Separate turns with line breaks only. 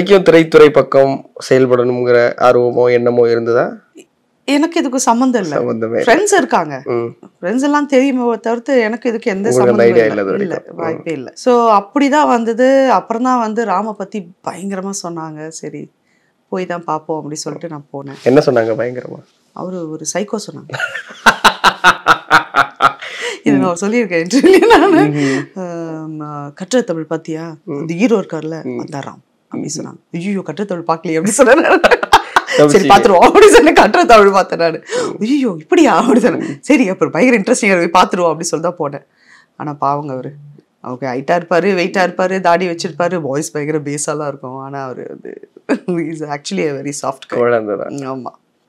வரைக்கும் திரைத்துறை பக்கம் செயல்படணுங்கிற ஆர்வமோ எண்ணமோ இருந்ததா
எனக்கு இதுக்கு சம்மந்தம் இல்ல சம்மந்தமே ஃப்ரெண்ட்ஸ் இருக்காங்க ஃப்ரெண்ட்ஸ் எல்லாம் தெரியும் தவிர்த்து எனக்கு இதுக்கு எந்த சம்பந்தம் இல்லை வாய்ப்பே இல்லை ஸோ அப்படிதான் வந்தது அப்புறம் தான் வந்து ராம பத்தி பயங்கரமா சொன்னாங்க சரி போய் தான் பார்ப்போம் அப்படின்னு சொல்லிட்டு நான் போனேன் என்ன
சொன்னாங்க பயங்கரமா
அவரு ஒரு சைக்கோ சொன்னாங்க இது நான் சொல்லியிருக்கேன் இன்டர்வியூல கற்ற தமிழ் பாத்தியா இந்த ஹீரோ இருக்கார்ல அந்த ராம் அப்படின்னு சொன்னாங்க ஐயோ கற்றத்தமிழ் பார்க்கலையே அப்படின்னு சொன்னேன் சரி பார்த்துருவோம் அப்படின்னு சொன்ன கற்றத்தமிழ் பார்த்தேன் நான் ஐயோ இப்படியா அப்படின்னு சரி அப்புறம் பயங்கர இன்ட்ரெஸ்டிங்காக போய் பார்த்துருவோம் அப்படின்னு சொல்லி போனேன் ஆனால் பாவங்க அவர் ஓகே ஹைட்டா இருப்பாரு வெயிட்டா இருப்பாரு தாடி வச்சிருப்பாரு வாய்ஸ் பயங்கர பேஸாலாம் இருக்கும் ஆனால் அவர் வந்து இஸ் ஆக்சுவலி வெரி சாஃப்ட் ஆமாம்